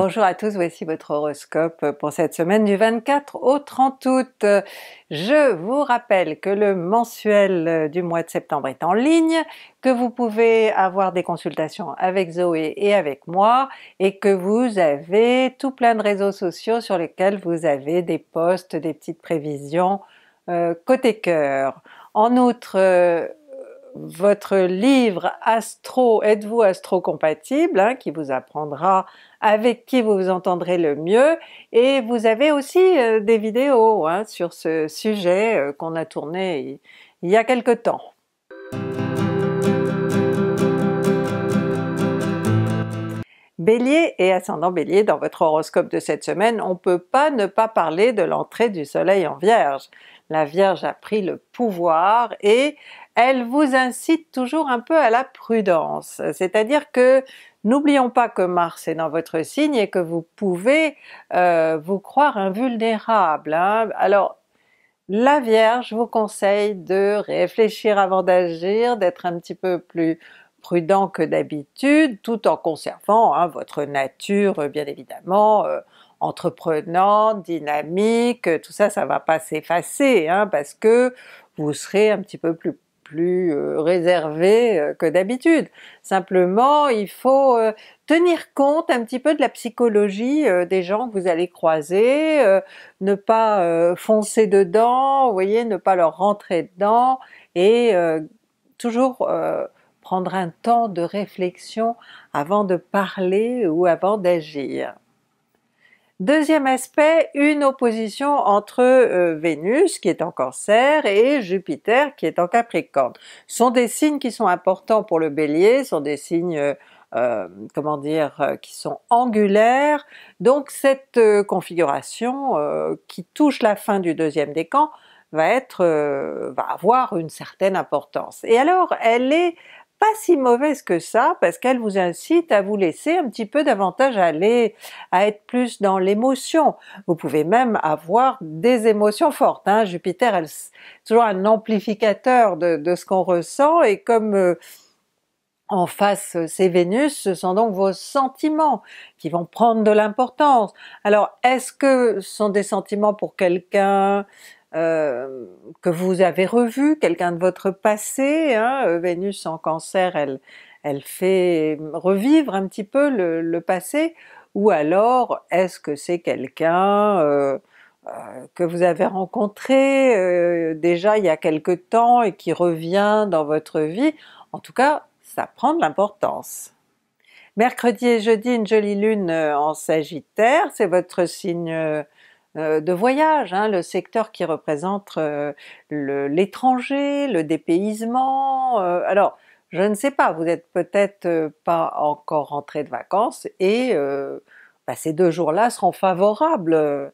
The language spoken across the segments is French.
Bonjour à tous, voici votre horoscope pour cette semaine du 24 au 30 août. Je vous rappelle que le mensuel euh, du mois de septembre est en ligne, que vous pouvez avoir des consultations avec Zoé et avec moi, et que vous avez tout plein de réseaux sociaux sur lesquels vous avez des posts, des petites prévisions euh, côté cœur. En outre, euh, votre livre Astro, êtes-vous astro-compatible, hein, qui vous apprendra avec qui vous vous entendrez le mieux, et vous avez aussi euh, des vidéos hein, sur ce sujet euh, qu'on a tourné il y a quelque temps. Bélier et ascendant Bélier, dans votre horoscope de cette semaine, on peut pas ne pas parler de l'entrée du soleil en Vierge la Vierge a pris le pouvoir et elle vous incite toujours un peu à la prudence, c'est-à-dire que n'oublions pas que Mars est dans votre signe et que vous pouvez euh, vous croire invulnérable. Hein. Alors la Vierge vous conseille de réfléchir avant d'agir, d'être un petit peu plus prudent que d'habitude, tout en conservant hein, votre nature bien évidemment euh, entreprenant, dynamique, tout ça, ça va pas s'effacer hein, parce que vous serez un petit peu plus euh, réservé euh, que d'habitude. Simplement, il faut euh, tenir compte un petit peu de la psychologie des gens que vous allez croiser, ne pas foncer dedans, vous voyez, ne pas leur rentrer dedans et toujours prendre un temps de réflexion avant de parler ou avant d'agir. Deuxième aspect, une opposition entre euh, Vénus qui est en Cancer et Jupiter qui est en Capricorne. Ce sont des signes qui sont importants pour le Bélier, ce sont des signes euh, euh, comment dire, qui sont angulaires. Donc cette configuration qui touche la fin du deuxième décan va être, va avoir une certaine importance. Et alors elle est pas si mauvaise que ça parce qu'elle vous incite à vous laisser un petit peu davantage aller, à être plus dans l'émotion. Vous pouvez même avoir des émotions fortes. Hein. Jupiter, elle, est toujours un amplificateur de, ce qu'on ressent et comme euh, en face euh, c'est Vénus, ce sont donc vos sentiments qui vont prendre de l'importance. Alors est-ce que ce sont des sentiments pour quelqu'un euh, que vous avez revu, quelqu'un de votre passé, hein, euh, Vénus en cancer, elle, fait revivre un petit peu le, passé, ou alors est-ce que c'est quelqu'un euh, que vous avez rencontré déjà il y a quelque temps et qui revient dans votre vie, en tout cas ça prend de l'importance. Mercredi et jeudi, une jolie lune en Sagittaire, c'est votre signe euh, de voyage, hein, le secteur qui représente euh, l'étranger, le, dépaysement. Euh, alors, je ne sais pas, vous n'êtes peut-être pas encore rentré de vacances et bah, ces deux jours-là seront favorables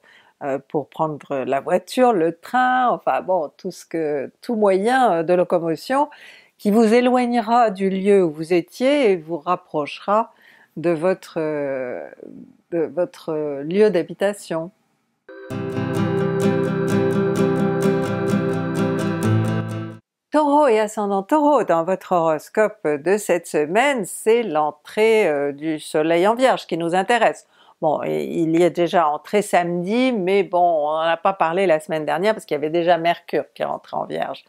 pour prendre la voiture, le train, enfin bon, tout ce tout moyen de locomotion qui vous éloignera du lieu où vous étiez et vous rapprochera de votre lieu d'habitation. Taureau et ascendant Taureau dans votre horoscope de cette semaine, c'est l'entrée euh, du soleil en Vierge qui nous intéresse. Bon, il y est déjà entré samedi, mais bon, on n'en a pas parlé la semaine dernière parce qu'il y avait déjà Mercure qui est entré en Vierge.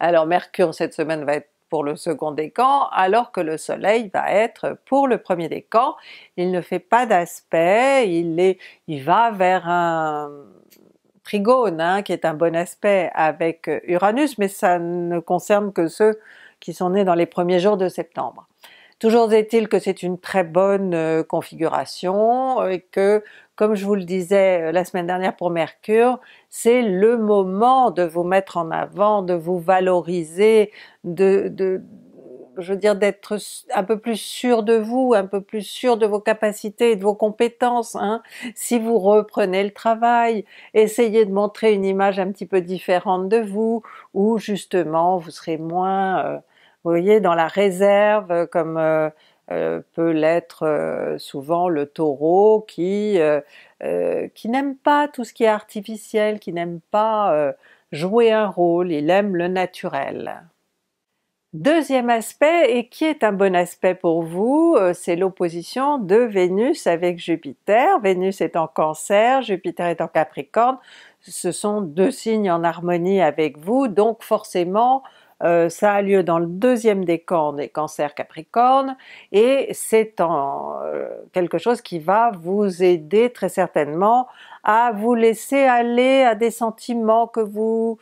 Alors Mercure cette semaine va être pour le second décan, alors que le Soleil va être pour le premier décan. Il ne fait pas d'aspect, il, est, il va vers un, Trigone, hein, qui est un bon aspect avec euh, Uranus, mais ça ne concerne que ceux qui sont nés dans les premiers jours de septembre. Toujours est-il que c'est une très bonne euh, configuration et que, comme je vous le disais euh, la semaine dernière pour Mercure, c'est le moment de vous mettre en avant, de vous valoriser, de je veux dire d'être un peu plus sûr de vous, un peu plus sûr de vos capacités et de vos compétences. Hein. Si vous reprenez le travail, essayez de montrer une image un petit peu différente de vous, ou justement vous serez moins, euh, vous voyez, dans la réserve, euh, comme euh, peut l'être souvent le taureau qui, qui n'aime pas tout ce qui est artificiel, qui n'aime pas jouer un rôle, il aime le naturel. Deuxième aspect, et qui est un bon aspect pour vous, euh, c'est l'opposition de Vénus avec Jupiter. Vénus est en cancer, Jupiter est en capricorne. Ce sont deux signes en harmonie avec vous, donc forcément, euh, ça a lieu dans le deuxième décan des cancers Capricorne et c'est en euh, quelque chose qui va vous aider très certainement à vous laisser aller à des sentiments que vous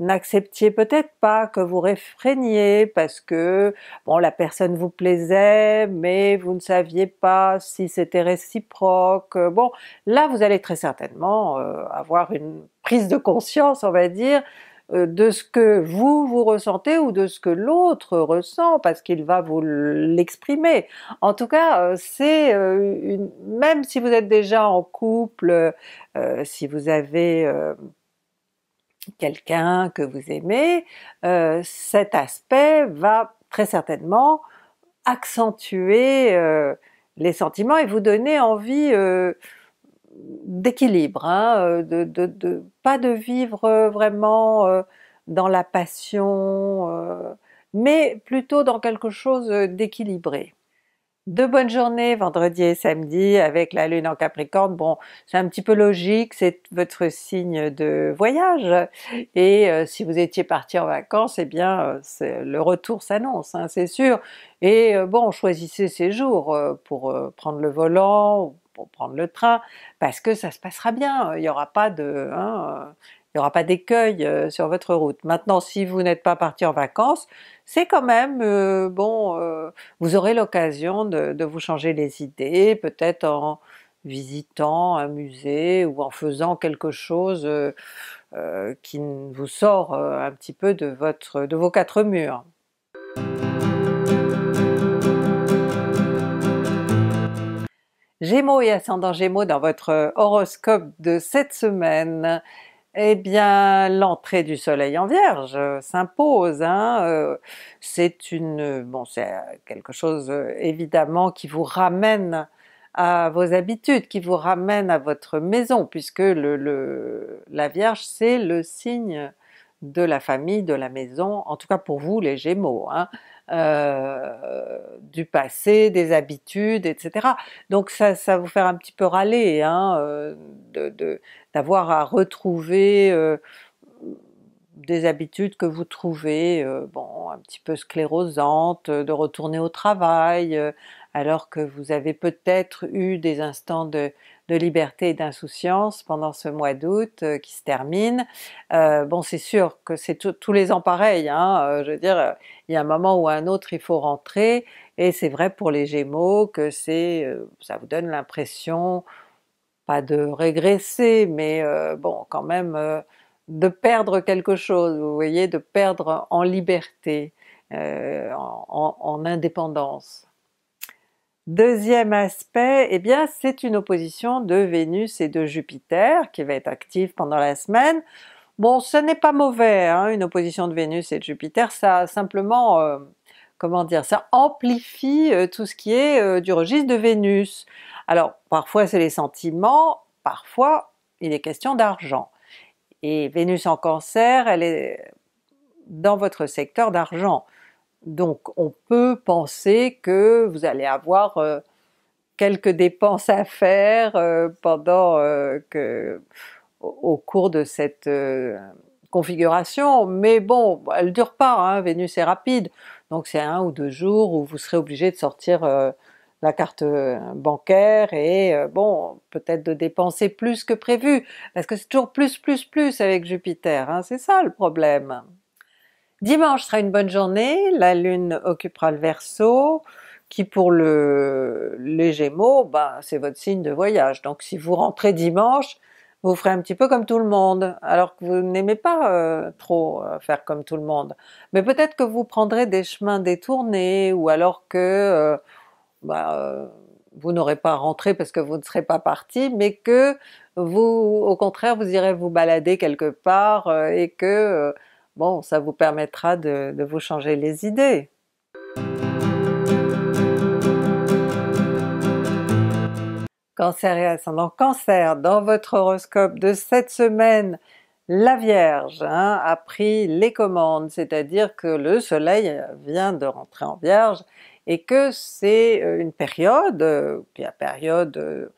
n'acceptiez peut-être pas, que vous réfréniez parce que bon la personne vous plaisait mais vous ne saviez pas si c'était réciproque. Bon là vous allez très certainement euh, avoir une prise de conscience on va dire euh, de ce que vous vous ressentez ou de ce que l'autre ressent parce qu'il va vous l'exprimer. En tout cas euh, c'est une... même si vous êtes déjà en couple, si vous avez quelqu'un que vous aimez, euh, cet aspect va très certainement accentuer euh, les sentiments et vous donner envie euh, d'équilibre, hein, de, de, de, pas de vivre vraiment dans la passion, mais plutôt dans quelque chose d'équilibré. Deux bonnes journées vendredi et samedi avec la lune en Capricorne. Bon, c'est un petit peu logique, c'est votre signe de voyage. Et euh, si vous étiez parti en vacances, eh bien euh, le retour s'annonce, hein, c'est sûr. Et euh, bon, choisissez ces jours pour prendre le volant, pour prendre le train, parce que ça se passera bien. Il n'y aura pas de... Hein, il n'y aura pas d'écueil euh, sur votre route. Maintenant, si vous n'êtes pas parti en vacances, c'est quand même, euh, bon, euh, vous aurez l'occasion de, vous changer les idées, peut-être en visitant un musée ou en faisant quelque chose qui vous sort un petit peu de, votre, de vos quatre murs. Gémeaux et ascendant Gémeaux dans votre horoscope de cette semaine. Eh bien, l'entrée du soleil en Vierge s'impose. Hein? Euh, c'est une, bon, c'est euh, quelque chose euh, évidemment qui vous ramène à vos habitudes, qui vous ramène à votre maison, puisque le, le la Vierge c'est le signe de la famille, de la maison, en tout cas pour vous les Gémeaux, hein, euh, du passé, des habitudes, etc. Donc ça, ça vous faire un petit peu râler, hein, euh, d'avoir à retrouver euh, des habitudes que vous trouvez bon un petit peu sclérosantes, de retourner au travail alors que vous avez peut-être eu des instants de, de liberté et d'insouciance pendant ce mois d'août euh, qui se termine. Euh, bon c'est sûr que c'est tous les ans pareil, hein, euh, je veux dire, il y a un moment ou un autre il faut rentrer, et c'est vrai pour les Gémeaux que c'est, ça vous donne l'impression, pas de régresser, mais bon quand même de perdre quelque chose, vous voyez, de perdre en liberté, en, indépendance. Deuxième aspect, eh bien c'est une opposition de Vénus et de Jupiter qui va être active pendant la semaine. Bon, ce n'est pas mauvais, hein, une opposition de Vénus et de Jupiter, ça simplement, euh, comment dire, ça amplifie euh, tout ce qui est euh, du registre de Vénus. Alors parfois c'est les sentiments, parfois il est question d'argent. Et Vénus en Cancer, elle est dans votre secteur d'argent. Donc on peut penser que vous allez avoir euh, quelques dépenses à faire euh, pendant euh, que au, cours de cette configuration, mais bon, elle dure pas, hein. Vénus est rapide, donc c'est un ou deux jours où vous serez obligé de sortir la carte bancaire et bon, peut-être de dépenser plus que prévu, parce que c'est toujours plus plus plus avec Jupiter, hein. c'est ça le problème. Dimanche sera une bonne journée, la Lune occupera le Verseau, qui pour le, les Gémeaux, bah, c'est votre signe de voyage. Donc si vous rentrez dimanche, vous ferez un petit peu comme tout le monde, alors que vous n'aimez pas euh, trop euh, faire comme tout le monde. Mais peut-être que vous prendrez des chemins détournés, ou alors que euh, bah, vous n'aurez pas rentré parce que vous ne serez pas parti, mais que vous, au contraire, vous irez vous balader quelque part, et que Bon, ça vous permettra de, vous changer les idées. Cancer et ascendant Cancer, dans votre horoscope de cette semaine, la Vierge hein, a pris les commandes, c'est-à-dire que le Soleil vient de rentrer en Vierge et que c'est euh, une période, la euh, période euh,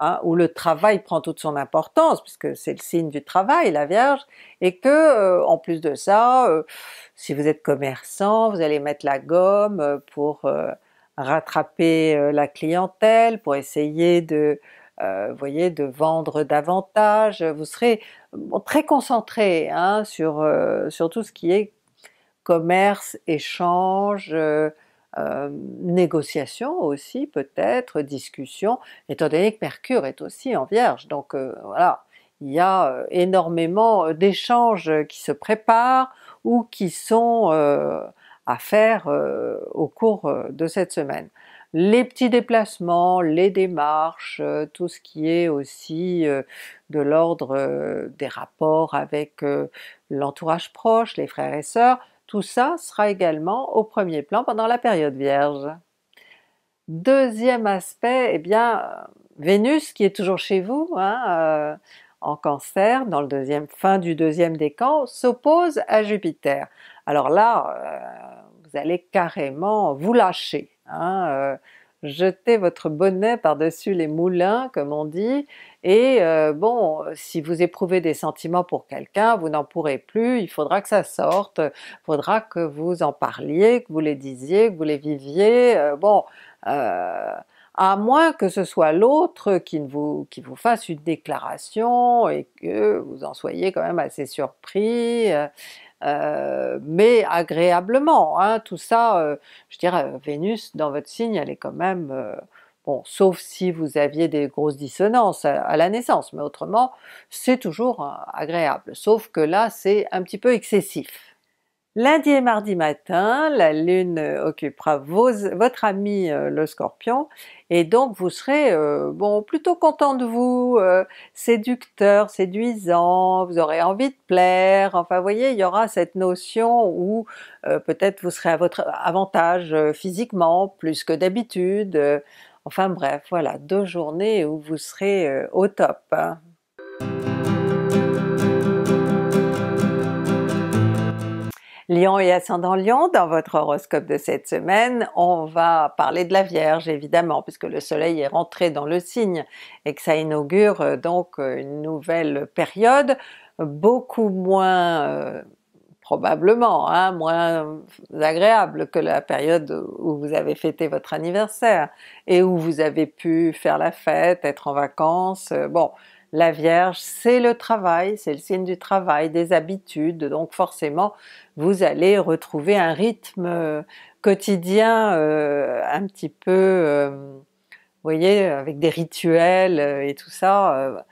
Hein, où le travail prend toute son importance, puisque c'est le signe du travail, la Vierge, et que euh, en plus de ça, euh, si vous êtes commerçant, vous allez mettre la gomme euh, pour rattraper la clientèle, pour essayer de vous voyez, de vendre davantage, vous serez très concentré hein, sur, tout ce qui est commerce, échange, euh, négociations aussi peut-être, discussion, étant donné que Mercure est aussi en Vierge, donc euh, voilà, il y a euh, énormément d'échanges qui se préparent ou qui sont à faire au cours de cette semaine. Les petits déplacements, les démarches, tout ce qui est aussi de l'ordre des rapports avec l'entourage proche, les frères et sœurs, tout ça sera également au premier plan pendant la période vierge. Deuxième aspect, eh bien, euh, Vénus qui est toujours chez vous, hein, euh, en cancer, dans le deuxième, fin du deuxième décan, s'oppose à Jupiter. Alors là, euh, vous allez carrément vous lâcher, hein, jeter votre bonnet par-dessus les moulins, comme on dit, et euh, bon, euh, si vous éprouvez des sentiments pour quelqu'un, vous n'en pourrez plus, il faudra que ça sorte, faudra que vous en parliez, que vous les disiez, que vous les viviez, euh, bon, à moins que ce soit l'autre qui vous, qui vous fasse une déclaration et que vous en soyez quand même assez surpris, mais agréablement. Hein, tout ça, je dirais, Vénus dans votre signe, elle est quand même sauf si vous aviez des grosses dissonances à la naissance, mais autrement, c'est toujours hein, agréable, sauf que là, c'est un petit peu excessif. Lundi et mardi matin, la Lune occupera votre ami euh, le Scorpion, et donc vous serez euh, bon plutôt content de vous, euh, séducteur, séduisant, vous aurez envie de plaire, enfin vous voyez il y aura cette notion où peut-être vous serez à votre avantage physiquement plus que d'habitude, Enfin bref, voilà, deux journées où vous serez euh, au top. Hein. Lion et ascendant Lion, dans votre horoscope de cette semaine, on va parler de la Vierge évidemment, puisque le Soleil est rentré dans le signe et que ça inaugure euh, donc euh, une nouvelle période beaucoup moins probablement, hein, moins agréable que la période où vous avez fêté votre anniversaire et où vous avez pu faire la fête, être en vacances. Euh, bon, la Vierge, c'est le travail, c'est le signe du travail, des habitudes, donc forcément vous allez retrouver un rythme euh, quotidien euh, un petit peu, vous voyez, avec des rituels et tout ça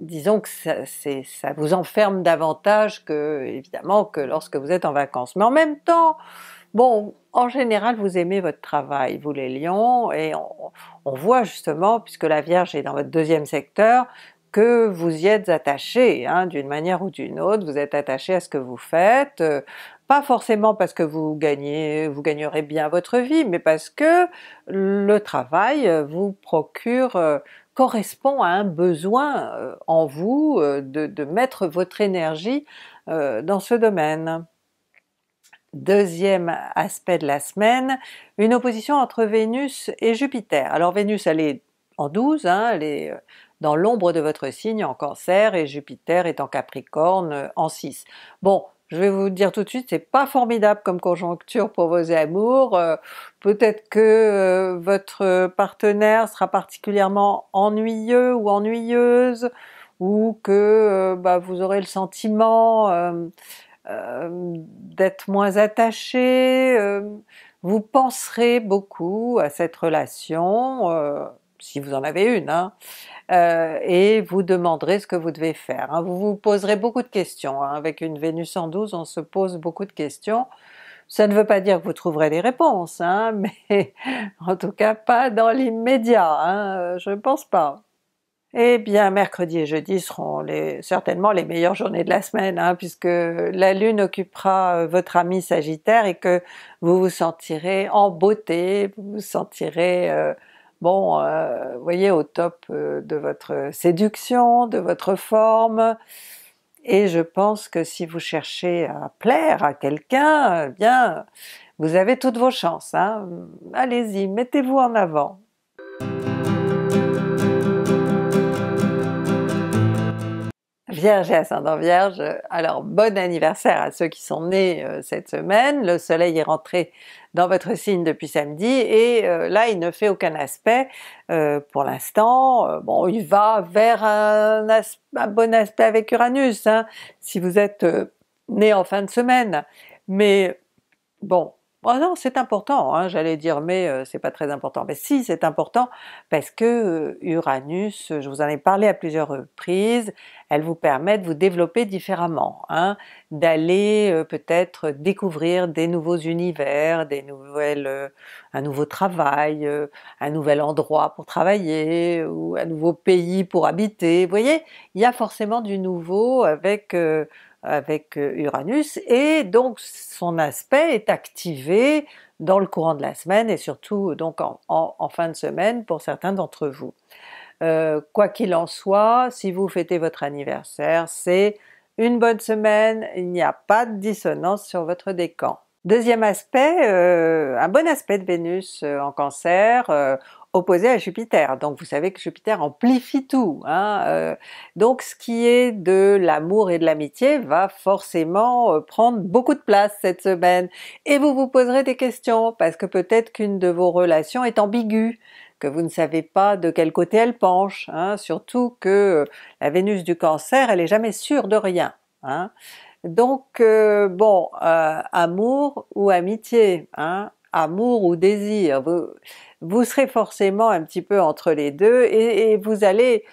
disons que ça, ça, vous enferme davantage que, évidemment, que lorsque vous êtes en vacances. Mais en même temps, bon, en général, vous aimez votre travail, vous les lions, et on, voit justement, puisque la Vierge est dans votre deuxième secteur, que vous y êtes attaché, hein, d'une manière ou d'une autre, vous êtes attaché à ce que vous faites, euh, pas forcément parce que vous gagnez, vous gagnerez bien votre vie, mais parce que le travail vous procure euh, correspond à un besoin euh, en vous euh, de, mettre votre énergie euh, dans ce domaine. Deuxième aspect de la semaine, une opposition entre Vénus et Jupiter. Alors Vénus elle est en 12, hein, elle est dans l'ombre de votre signe en Cancer et Jupiter est en Capricorne en 6. Bon, je vais vous dire tout de suite, c'est pas formidable comme conjoncture pour vos amours. Euh, peut-être que euh, votre partenaire sera particulièrement ennuyeux ou ennuyeuse, ou que euh, bah, vous aurez le sentiment d'être moins attaché. vous penserez beaucoup à cette relation, si vous en avez une. Hein. Euh, et vous demanderez ce que vous devez faire. Hein. Vous vous poserez beaucoup de questions, hein. avec une Vénus en 12 on se pose beaucoup de questions, ça ne veut pas dire que vous trouverez des réponses, hein, mais en tout cas pas dans l'immédiat, euh, je ne pense pas. Eh bien mercredi et jeudi seront certainement les meilleures journées de la semaine, puisque la Lune occupera euh, votre ami Sagittaire et que vous vous sentirez en beauté, vous vous sentirez bon, euh, voyez, au top euh, de votre séduction, de votre forme, et je pense que si vous cherchez à plaire à quelqu'un, eh bien vous avez toutes vos chances. Hein. Allez-y, mettez-vous en avant. vierge et ascendant vierge, alors bon anniversaire à ceux qui sont nés euh, cette semaine, le soleil est rentré dans votre signe depuis samedi et euh, là il ne fait aucun aspect euh, pour l'instant, bon il va vers un, bon aspect avec Uranus hein, si vous êtes né en fin de semaine, mais bon bah non, c'est important, hein, j'allais dire, mais euh, c'est pas très important. Mais si, c'est important parce que euh, Uranus, euh, je vous en ai parlé à plusieurs reprises, elle vous permet de vous développer différemment, hein, d'aller peut-être découvrir des nouveaux univers, des nouvelles, un nouveau travail, un nouvel endroit pour travailler, ou un nouveau pays pour habiter. Vous voyez, il y a forcément du nouveau avec avec euh, Uranus, et donc son aspect est activé dans le courant de la semaine et surtout euh, donc en, fin de semaine pour certains d'entre vous. Euh, quoi qu'il en soit, si vous fêtez votre anniversaire, c'est une bonne semaine, il n'y a pas de dissonance sur votre décan. Deuxième aspect, euh, un bon aspect de Vénus euh, en Cancer, euh, opposé à Jupiter. Donc vous savez que Jupiter amplifie tout. Hein, donc ce qui est de l'amour et de l'amitié va forcément prendre beaucoup de place cette semaine. Et vous vous poserez des questions, parce que peut-être qu'une de vos relations est ambiguë, que vous ne savez pas de quel côté elle penche, hein. surtout que la Vénus du Cancer, elle est jamais sûre de rien. Hein? Donc euh, bon, euh, amour ou amitié, hein, amour ou désir, vous, serez forcément un petit peu entre les deux et, vous allez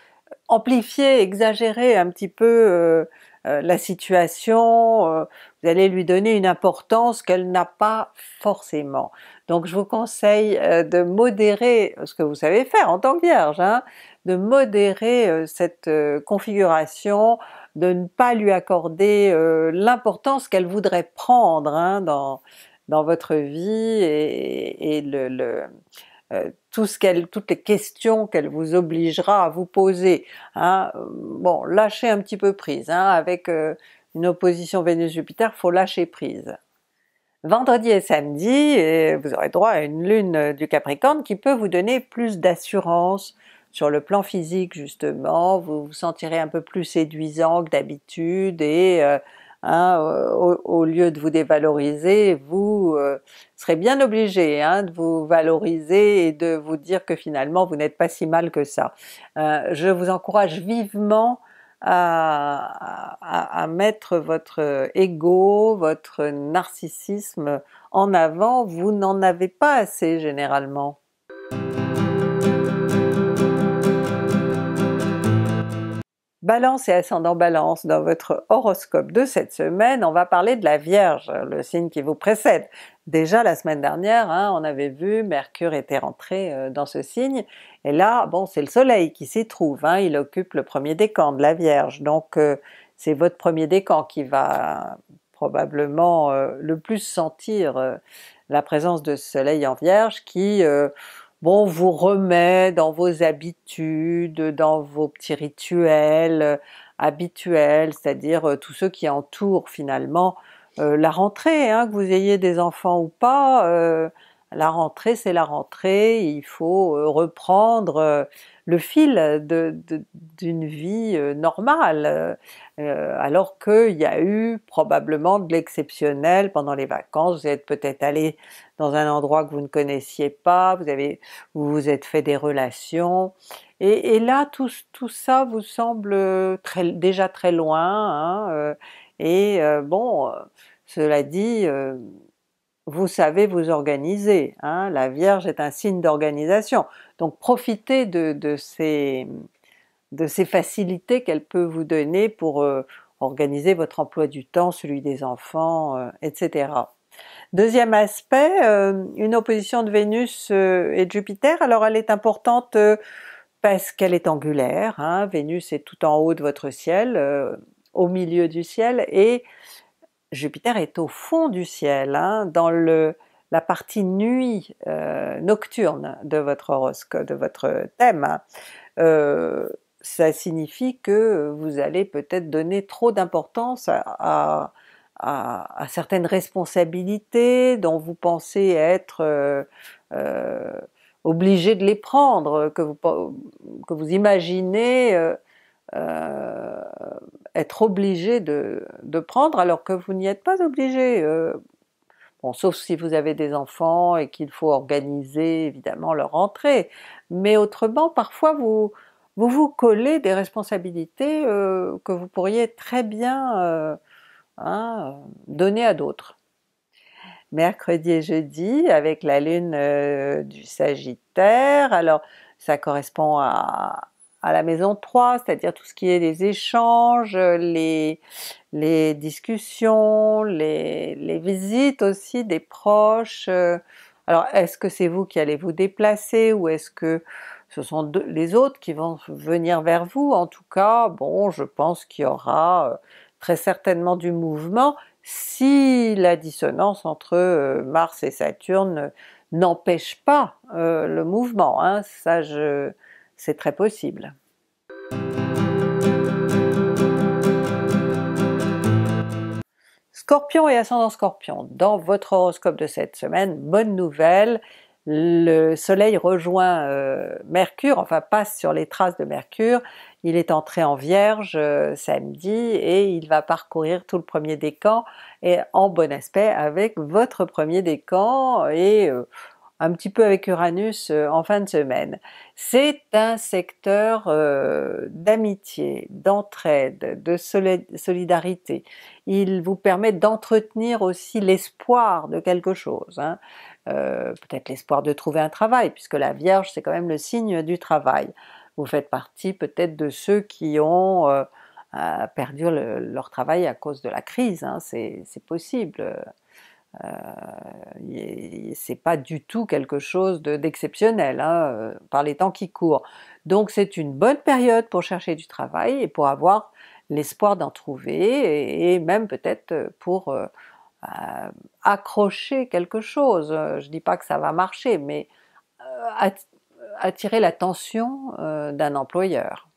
amplifier, exagérer un petit peu euh, la situation, vous allez lui donner une importance qu'elle n'a pas forcément. Donc je vous conseille de modérer ce que vous savez faire en tant que vierge, hein de modérer euh, cette euh, configuration, de ne pas lui accorder euh, l'importance qu'elle voudrait prendre hein, dans, votre vie et, le, tout ce qu'elle, toutes les questions qu'elle vous obligera à vous poser. Hein. Bon, lâchez un petit peu prise, hein, avec une opposition Vénus-Jupiter, faut lâcher prise. Vendredi et samedi, vous aurez droit à une lune du Capricorne qui peut vous donner plus d'assurance, sur le plan physique justement, vous vous sentirez un peu plus séduisant que d'habitude et euh, hein, au, lieu de vous dévaloriser, vous euh, serez bien obligé hein, de vous valoriser et de vous dire que finalement vous n'êtes pas si mal que ça. Euh, je vous encourage vivement à, à, mettre votre ego, votre narcissisme en avant, vous n'en avez pas assez généralement. Balance et ascendant Balance, dans votre horoscope de cette semaine, on va parler de la Vierge, le signe qui vous précède. Déjà la semaine dernière, hein, on avait vu Mercure était rentré euh, dans ce signe, et là, bon, c'est le Soleil qui s'y trouve, hein. il occupe le premier décan de la Vierge, donc euh, c'est votre premier décan qui va probablement euh, le plus sentir la présence de ce Soleil en Vierge qui bon, vous remet dans vos habitudes, dans vos petits rituels euh, habituels, c'est-à-dire euh, tous ceux qui entourent finalement euh, la rentrée, hein, que vous ayez des enfants ou pas, la rentrée c'est la rentrée, il faut reprendre le fil d'une vie euh, normale, euh, euh, alors qu'il y a eu probablement de l'exceptionnel pendant les vacances, vous êtes peut-être allé dans un endroit que vous ne connaissiez pas, vous avez, vous, vous êtes fait des relations, et, là tout, ça vous semble déjà très loin, hein, et bon, cela dit, vous savez vous organiser. Hein, la Vierge est un signe d'organisation. Donc profitez de, ces, facilités qu'elle peut vous donner pour euh, organiser votre emploi du temps, celui des enfants, euh, etc. Deuxième aspect, euh, une opposition de Vénus et de Jupiter. Alors elle est importante parce qu'elle est angulaire. Hein. Vénus est tout en haut de votre ciel, au milieu du ciel, et Jupiter est au fond du ciel, hein, dans la partie nuit euh, nocturne de votre horoscope, de votre thème. Hein. Euh, ça signifie que vous allez peut-être donner trop d'importance à, certaines responsabilités dont vous pensez être euh, obligé de les prendre, que vous imaginez euh, être obligé de, prendre alors que vous n'y êtes pas obligé. Euh, bon, sauf si vous avez des enfants et qu'il faut organiser évidemment leur entrée. Mais autrement, parfois vous vous, vous collez des responsabilités euh, que vous pourriez très bien hein, donner à d'autres mercredi et jeudi avec la lune du Sagittaire. Alors ça correspond à, à la maison 3, c'est-à-dire tout ce qui est des échanges, les, les discussions, les, visites aussi des proches. Euh, alors est-ce que c'est vous qui allez vous déplacer ou est-ce que ce sont les autres qui vont venir vers vous En tout cas, bon, je pense qu'il y aura euh, très certainement du mouvement si la dissonance entre euh, Mars et Saturne n'empêche pas le mouvement. Hein. ça je c'est très possible. Scorpion et ascendant Scorpion, dans votre horoscope de cette semaine, bonne nouvelle, le Soleil rejoint euh, Mercure, enfin passe sur les traces de Mercure, il est entré en Vierge euh, samedi et il va parcourir tout le premier décan et en bon aspect avec votre premier décan et euh, un petit peu avec Uranus euh, en fin de semaine. C'est un secteur euh, d'amitié, d'entraide, de solidarité. Il vous permet d'entretenir aussi l'espoir de quelque chose. Hein. Euh, peut-être l'espoir de trouver un travail, puisque la Vierge c'est quand même le signe du travail. Vous faites partie peut-être de ceux qui ont perdu leur travail à cause de la crise, hein. c'est possible euh, c'est pas du tout quelque chose d'exceptionnel hein, euh, par les temps qui courent. Donc c'est une bonne période pour chercher du travail et pour avoir l'espoir d'en trouver et, même peut-être pour euh, accrocher quelque chose. Je dis pas que ça va marcher, mais attirer l'attention d'un employeur.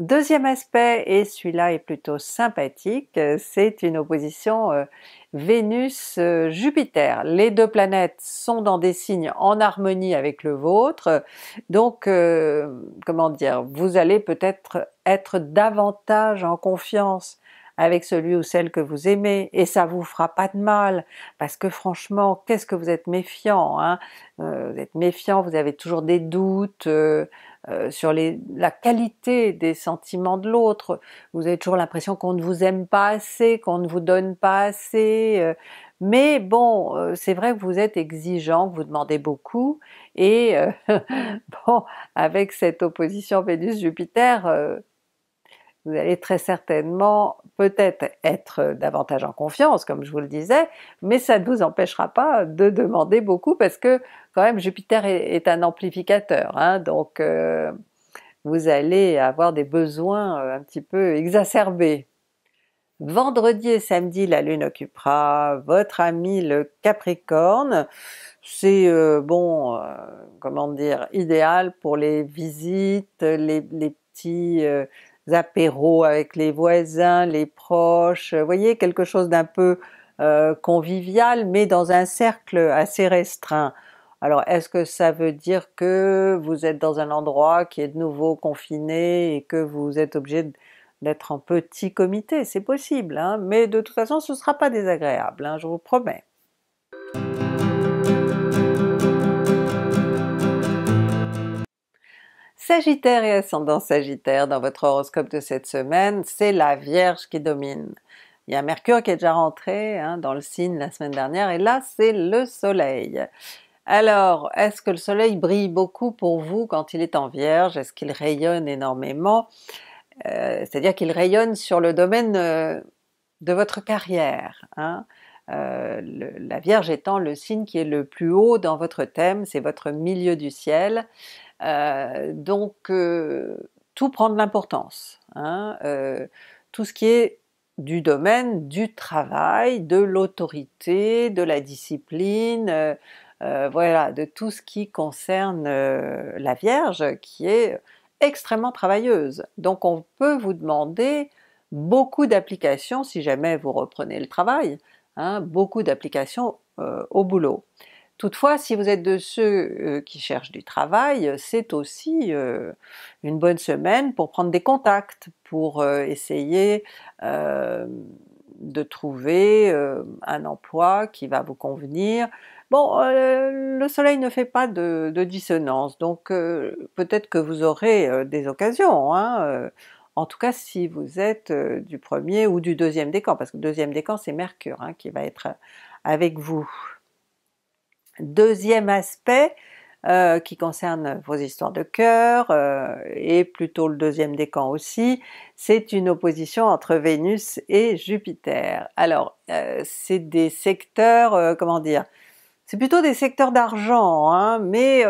Deuxième aspect, et celui-là est plutôt sympathique, euh, c'est une opposition euh, Vénus-Jupiter. Euh, Les deux planètes sont dans des signes en harmonie avec le vôtre, donc comment dire, vous allez peut-être être davantage en confiance avec celui ou celle que vous aimez et ça vous fera pas de mal parce que franchement qu'est-ce que vous êtes méfiant hein vous êtes méfiant vous avez toujours des doutes euh, sur la qualité des sentiments de l'autre. Vous avez toujours l'impression qu'on ne vous aime pas assez, qu'on ne vous donne pas assez. Euh. mais bon, euh, c'est vrai que vous êtes exigeant, que vous demandez beaucoup, et bon, avec cette opposition Vénus-Jupiter, vous allez très certainement peut-être être euh, davantage en confiance, comme je vous le disais, mais ça ne vous empêchera pas de demander beaucoup parce que quand même Jupiter est, un amplificateur, hein. donc euh, vous allez avoir des besoins euh, un petit peu exacerbés. Vendredi et samedi, la Lune occupera votre ami le Capricorne. C'est bon, comment dire, idéal pour les visites, les, les petits apéros avec les voisins, les proches, vous voyez, quelque chose d'un peu euh, convivial, mais dans un cercle assez restreint. Alors est-ce que ça veut dire que vous êtes dans un endroit qui est de nouveau confiné et que vous êtes obligé d'être en petit comité? C'est possible, hein, mais de toute façon ce ne sera pas désagréable, hein, je vous promets. Sagittaire et ascendant Sagittaire dans votre horoscope de cette semaine, c'est la Vierge qui domine. Il y a Mercure qui est déjà rentré hein, dans le signe la semaine dernière, et là c'est le Soleil. Alors, est-ce que le Soleil brille beaucoup pour vous quand il est en Vierge? Est-ce qu'il rayonne énormément? Euh, c'est-à-dire qu'il rayonne sur le domaine euh, de votre carrière. Hein. Euh, la Vierge étant le signe qui est le plus haut dans votre thème, c'est votre milieu du ciel. Euh, donc, euh, tout prend de l'importance. Hein. Euh, tout ce qui est du domaine du travail, de l'autorité, de la discipline, voilà, de tout ce qui concerne la Vierge, qui est extrêmement travailleuse. Donc on peut vous demander beaucoup d'applications si jamais vous reprenez le travail, hein, beaucoup d'applications au boulot. Toutefois, si vous êtes de ceux euh, qui cherchent du travail, euh, c'est aussi euh, une bonne semaine pour prendre des contacts, pour essayer de trouver un emploi qui va vous convenir. Bon, le soleil ne fait pas de, dissonance, donc peut-être que vous aurez des occasions. Hein, en tout cas si vous êtes du premier ou du deuxième décan, parce que le deuxième décan c'est Mercure hein, qui va être avec vous. Deuxième aspect euh, qui concerne vos histoires de cœur euh, et plutôt le deuxième décan aussi, c'est une opposition entre Vénus et Jupiter. Alors euh, c'est des secteurs, comment dire, c'est plutôt des secteurs d'argent, hein, mais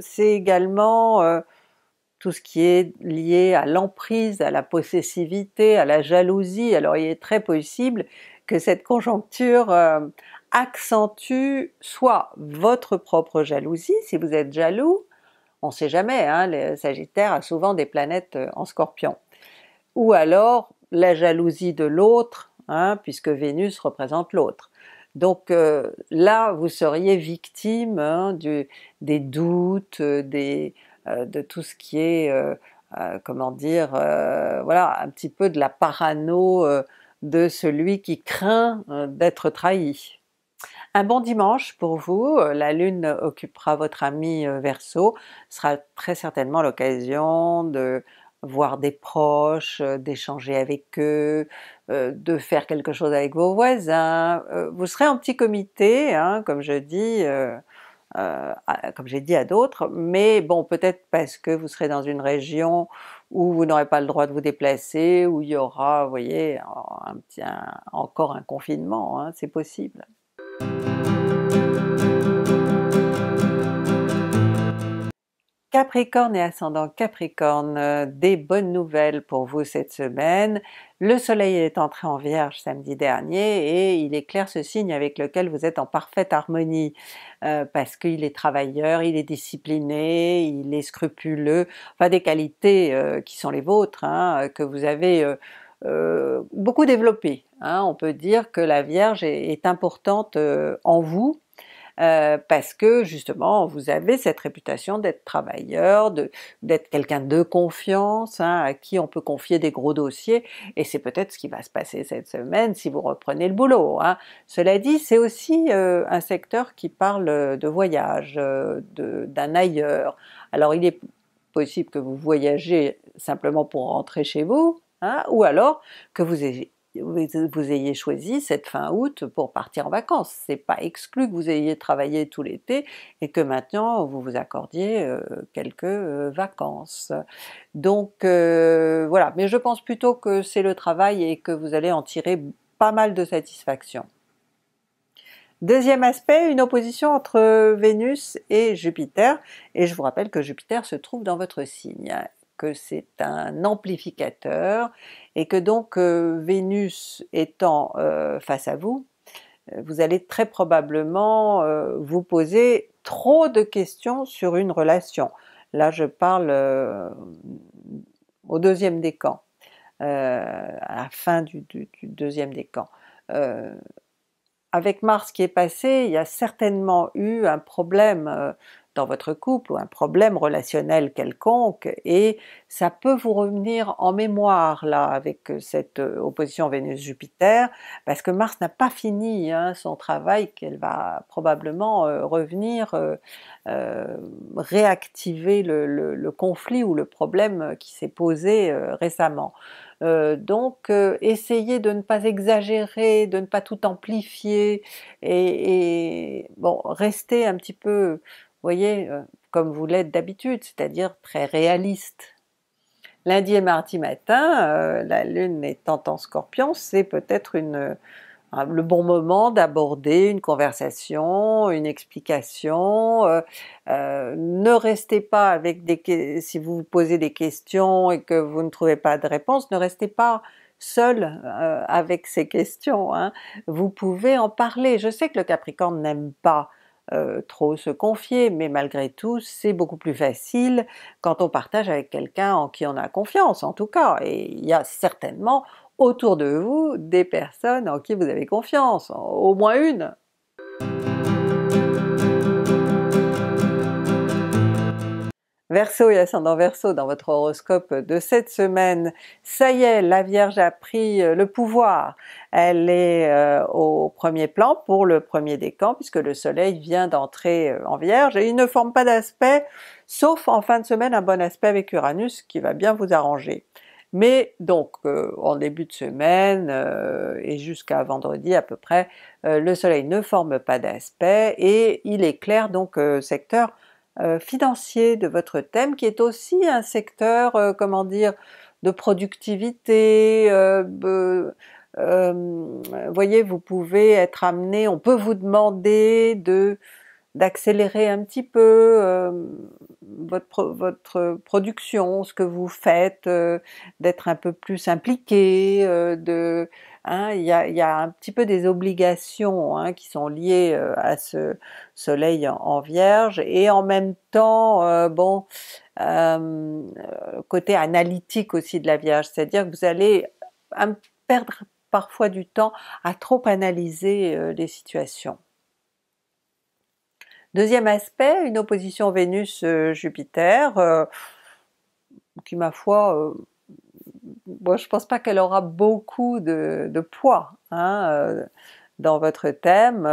c'est également tout ce qui est lié à l'emprise, à la possessivité, à la jalousie. Alors il est très possible que cette conjoncture accentue soit votre propre jalousie, si vous êtes jaloux, on ne sait jamais, hein, le Sagittaire a souvent des planètes euh, en scorpion, ou alors la jalousie de l'autre, hein, puisque Vénus représente l'autre. Donc euh, là, vous seriez victime hein, des doutes, euh, de tout ce qui est, comment dire, voilà, un petit peu de la parano de celui qui craint d'être trahi. Un bon dimanche pour vous, euh, la lune occupera votre ami euh, Verseau, sera très certainement l'occasion de voir des proches, euh, d'échanger avec eux, de faire quelque chose avec vos voisins, vous serez en petit comité, hein, comme je dis, comme j'ai dit à d'autres, mais bon peut-être parce que vous serez dans une région où vous n'aurez pas le droit de vous déplacer, où il y aura, vous voyez, encore un confinement, hein, c'est possible. Capricorne et ascendant Capricorne, euh, des bonnes nouvelles pour vous cette semaine. Le soleil est entré en vierge samedi dernier et il éclaire ce signe avec lequel vous êtes en parfaite harmonie euh, parce qu'il est travailleur, il est discipliné, il est scrupuleux, enfin des qualités euh, qui sont les vôtres, hein, que vous avez beaucoup développées. Hein. on peut dire que la Vierge est, importante en vous euh, parce que justement vous avez cette réputation d'être travailleur, d'être quelqu'un de confiance, hein, à qui on peut confier des gros dossiers, et c'est peut-être ce qui va se passer cette semaine si vous reprenez le boulot. Hein. Cela dit, c'est aussi euh, un secteur qui parle euh, de voyage, d'un ailleurs. Alors il est possible que vous voyagez simplement pour rentrer chez vous, hein, ou alors que vous ayez vous, ayez choisi cette fin août pour partir en vacances. C'est pas exclu que vous ayez travaillé tout l'été et que maintenant vous vous accordiez euh, quelques euh, vacances. Donc euh, voilà, mais je pense plutôt que c'est le travail et que vous allez en tirer pas mal de satisfaction. Deuxième aspect, une opposition entre Vénus et Jupiter, et je vous rappelle que Jupiter se trouve dans votre signe que c'est un amplificateur et que donc euh, Vénus étant euh, face à vous, euh, vous allez très probablement vous poser trop de questions sur une relation. Là je parle au deuxième décan, à la fin du, du, du deuxième décan avec Mars qui est passé, il y a certainement eu un problème dans votre couple ou un problème relationnel quelconque et ça peut vous revenir en mémoire là avec euh, cette euh, opposition Vénus-Jupiter parce que Mars n'a pas fini hein, son travail qu'elle va probablement euh, revenir réactiver le, conflit ou le problème qui s'est posé récemment. donc essayez de ne pas exagérer, de ne pas tout amplifier et, et bon restez un petit peu voyez, euh, comme vous l'êtes d'habitude, c'est-à-dire très réaliste. Lundi et mardi matin, euh, la Lune étant en Scorpion, c'est peut-être euh, le bon moment d'aborder une conversation, une explication. ne restez pas avec des si vous posez des questions et que vous ne trouvez pas de réponse, ne restez pas seul avec ces questions. Hein. Vous pouvez en parler. Je sais que le Capricorne n'aime pas euh, trop se confier, mais malgré tout, c'est beaucoup plus facile quand on partage avec quelqu'un en qui on a confiance, en tout cas. Et il y a certainement autour de vous des personnes en qui vous avez confiance, au moins une, Verseau et ascendant Verseau dans votre horoscope de cette semaine, ça y est, la Vierge a pris euh, le pouvoir, elle est euh, au premier plan pour le premier décan puisque le Soleil vient d'entrer euh, en Vierge et il ne forme pas d'aspect, sauf en fin de semaine un bon aspect avec Uranus qui va bien vous arranger. Mais donc en début de semaine et jusqu'à vendredi à peu près, le soleil ne forme pas d'aspect et il éclaire donc secteur euh, financier de votre thème qui est aussi un secteur, euh, comment dire, de productivité, euh, voyez, vous pouvez être amené, on peut vous demander de d'accélérer un petit peu euh, votre, votre, production, ce que vous faites, euh, d'être un peu plus impliqué, euh, de hein, il y, a, un petit peu des obligations hein, qui sont liées à ce soleil en, en, vierge et en même temps bon côté analytique aussi de la vierge c'est à dire que vous allez perdre parfois du temps à trop analyser les situations Deuxième aspect, une opposition Vénus-Jupiter, euh, qui ma foi, bon, euh, je pense pas qu'elle aura beaucoup de, poids hein, euh, dans votre thème.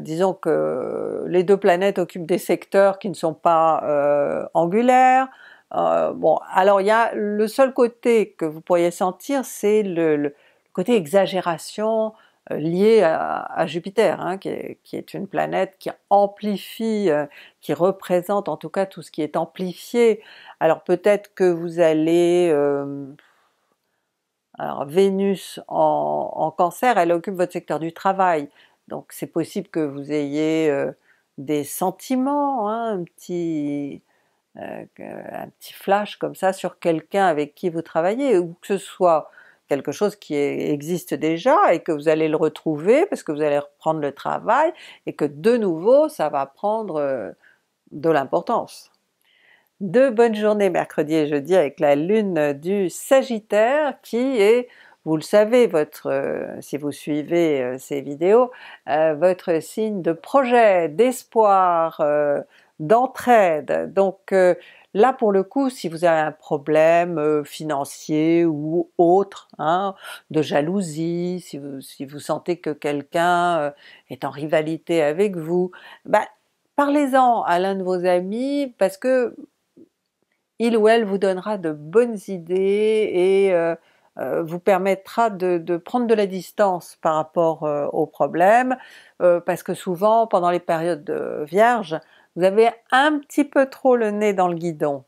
disons que les deux planètes occupent des secteurs qui ne sont pas angulaires. bon, alors il y a le seul côté que vous pourriez sentir, c'est le, côté exagération euh, lié à, Jupiter, hein, qui, est, une planète qui amplifie, euh, qui représente en tout cas tout ce qui est amplifié. Alors peut-être que vous allez... Euh, alors Vénus en, cancer, elle occupe votre secteur du travail, donc c'est possible que vous ayez des sentiments, hein, un petit... un petit flash comme ça sur quelqu'un avec qui vous travaillez, ou que ce soit quelque chose qui existe déjà et que vous allez le retrouver parce que vous allez reprendre le travail et que de nouveau ça va prendre euh, de l'importance. De bonnes journées mercredi et jeudi avec la lune du Sagittaire qui est vous le savez, votre, euh, si vous suivez euh, ces vidéos, votre signe de projet, d'espoir, d'entraide. Donc Là, pour le coup, si vous avez un problème euh, financier ou autre, hein, de jalousie, si vous, sentez que quelqu'un euh, est en rivalité avec vous, bah, parlez-en à l'un de vos amis parce que il ou elle vous donnera de bonnes idées et euh, vous permettra de, prendre de la distance par rapport au problème, parce que souvent pendant les périodes vierges, vous avez un petit peu trop le nez dans le guidon.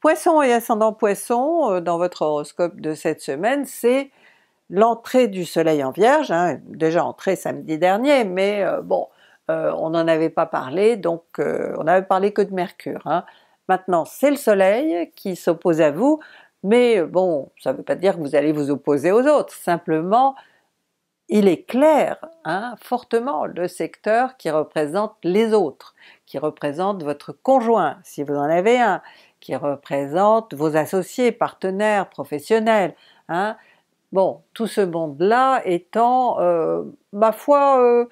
Poisson et ascendant Poisson, euh, dans votre horoscope de cette semaine, c'est l'entrée du Soleil en Vierge, hein, déjà entrée samedi dernier, mais euh, bon, euh, on n'en avait pas parlé, donc on n'avait parlé que de Mercure. Hein. Maintenant, c'est le Soleil qui s'oppose à vous, mais bon, ça ne veut pas dire que vous allez vous opposer aux autres, simplement il clair, hein, fortement le secteur qui représente les autres, qui représente votre conjoint si vous en avez un, qui représente vos associés, partenaires, professionnels. Hein. Bon, tout ce monde-là étant, euh, ma foi, euh,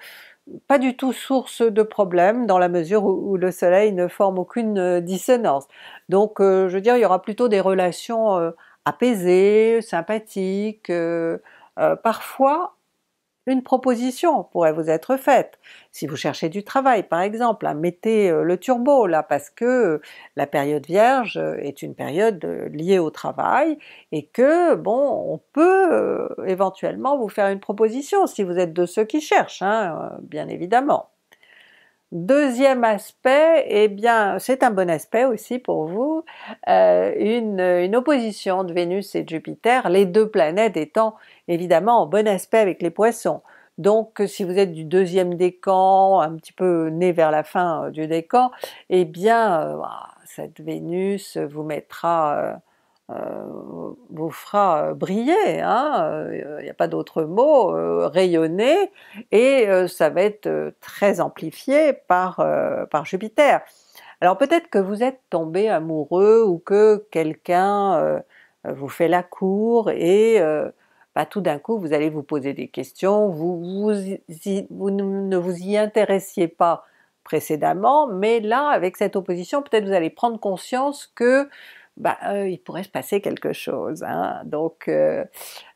pas du tout source de problème dans la mesure où, le soleil ne forme aucune euh, dissonance. Donc je veux dire, il y aura plutôt des relations apaisées, sympathiques, parfois une proposition pourrait vous être faite. Si vous cherchez du travail par exemple, à hein, mettez euh, le turbo là parce que euh, la période vierge euh, est une période liée au travail et que bon on peut éventuellement vous faire une proposition si vous êtes de ceux qui cherchent hein, bien évidemment. Deuxième aspect, et eh bien c'est un bon aspect aussi pour vous, une, opposition de Vénus et de Jupiter, les deux planètes étant évidemment en bon aspect avec les poissons. Donc euh, si vous êtes du deuxième décan, un petit peu né vers la fin euh, du décan, eh bien euh, cette Vénus vous mettra vous fera briller, hein, il n'y a pas d'autre mot, rayonner, et ça va être très amplifié par, par Jupiter. Alors peut-être que vous êtes tombé amoureux ou que quelqu'un vous fait la cour et bah, tout d'un coup, vous allez vous poser des questions, vous, ne vous y intéressiez pas précédemment, mais là, avec cette opposition, peut-être vous allez prendre conscience que bah, euh, il pourrait se passer quelque chose. Hein. Donc, euh,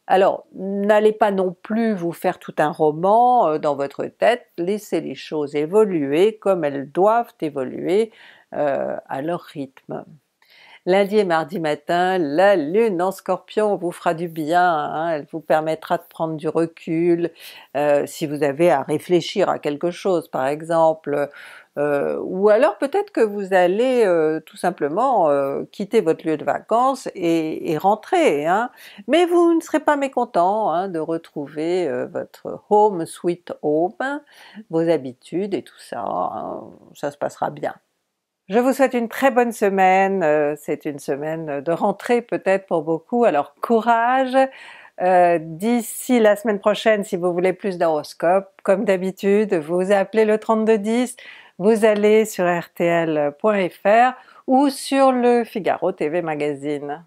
alors, n'allez pas non plus vous faire tout un roman euh, dans votre tête, laissez les choses évoluer comme elles doivent évoluer à leur rythme. Lundi et mardi matin, la lune en scorpion vous fera du bien, hein. elle vous permettra de prendre du recul, euh, si vous avez à réfléchir à quelque chose par exemple, euh, ou alors peut-être que vous allez euh, tout simplement quitter votre lieu de vacances et, rentrer, hein. mais vous ne serez pas mécontent hein, de retrouver votre home sweet home, vos habitudes et tout ça, ça se passera bien. Je vous souhaite une très bonne semaine, euh, c'est une semaine de rentrée peut-être pour beaucoup, alors courage! Euh, d'ici la semaine prochaine, si vous voulez plus d'horoscopes, comme d'habitude, vous appelez le 3210, vous allez sur rtl.fr ou sur le Figaro TV Magazine.